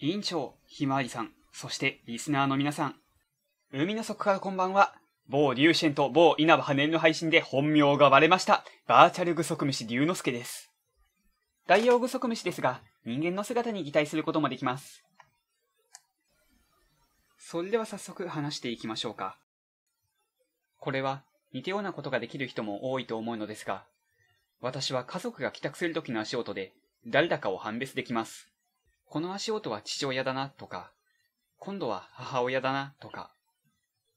委員長、ひまわりさん、そしてリスナーの皆さん。海の底からこんばんは。某龍シェンと某稲葉羽根の配信で本名がバレました。バーチャル具足虫龍之介です。グソクムシですが、人間の姿に擬態することもできます。それでは早速話していきましょうか。これは似たようなことができる人も多いと思うのですが、私は家族が帰宅する時の足音で、誰だかを判別できます。この足音は父親だな、とか、今度は母親だな、とか、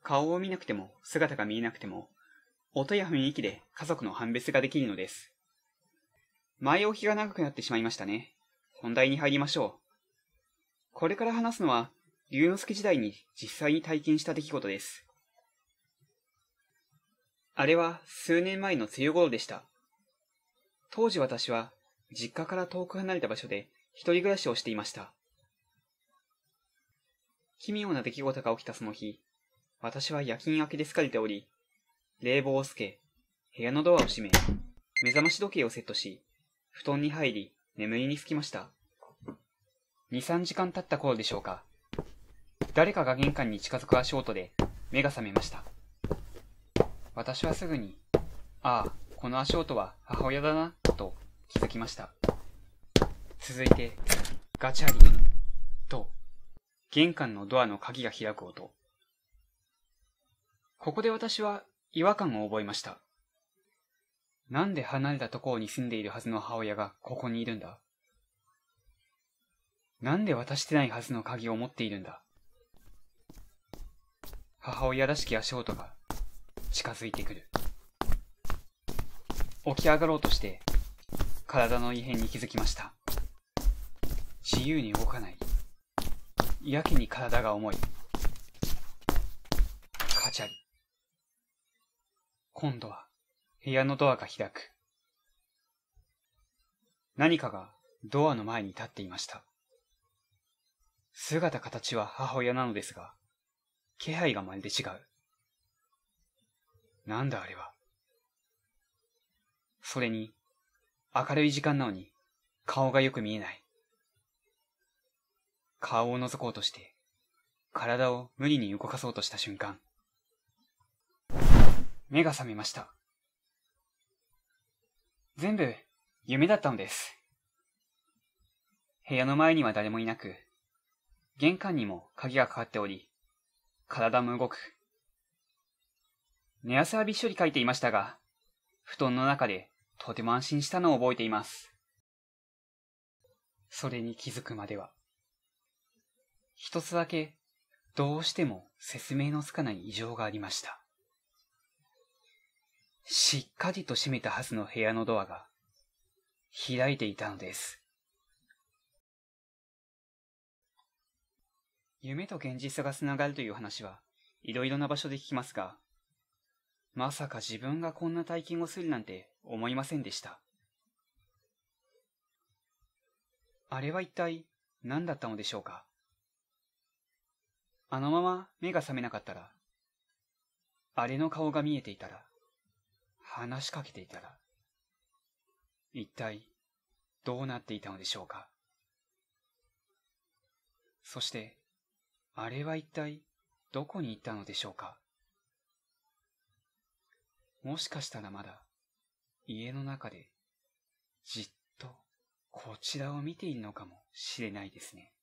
顔を見なくても、姿が見えなくても、音や雰囲気で家族の判別ができるのです。前置きが長くなってしまいましたね。本題に入りましょう。これから話すのは、龍之介時代に実際に体験した出来事です。あれは数年前の梅雨頃でした。当時私は、実家から遠く離れた場所で、一人暮らしをしていました。奇妙な出来事が起きたその日、私は夜勤明けで疲れており、冷房をつけ、部屋のドアを閉め、目覚まし時計をセットし、布団に入り、眠りにつきました。2、3時間経った頃でしょうか。誰かが玄関に近づく足音で目が覚めました。私はすぐに、ああ、この足音は母親だな、と気づきました。続いて、ガチャリン、と、玄関のドアの鍵が開く音。ここで私は違和感を覚えました。なんで離れたところに住んでいるはずの母親がここにいるんだなんで渡してないはずの鍵を持っているんだ母親らしき足音が近づいてくる。起き上がろうとして、体の異変に気づきました。自由に動かない。やけに体が重い。カチャリ。今度は、部屋のドアが開く。何かがドアの前に立っていました。姿形は母親なのですが、気配がまるで違う。なんだあれは。それに、明るい時間なのに、顔がよく見えない。顔を覗こうとして、体を無理に動かそうとした瞬間、目が覚めました。全部、夢だったのです。部屋の前には誰もいなく、玄関にも鍵がかかっており、体も動く。寝汗はびっしょり書いていましたが、布団の中でとても安心したのを覚えています。それに気づくまでは。一つだけ、どうしても説明のつかない異常がありました。しっかりと閉めたはずの部屋のドアが、開いていたのです。夢と現実がつながるという話はいろいろな場所で聞きますが、まさか自分がこんな体験をするなんて思いませんでした。あれは一体何だったのでしょうかあのまま目が覚めなかったら、あれの顔が見えていたら、話しかけていたら、一体どうなっていたのでしょうかそして、あれは一体どこに行ったのでしょうかもしかしたらまだ、家の中でじっとこちらを見ているのかもしれないですね。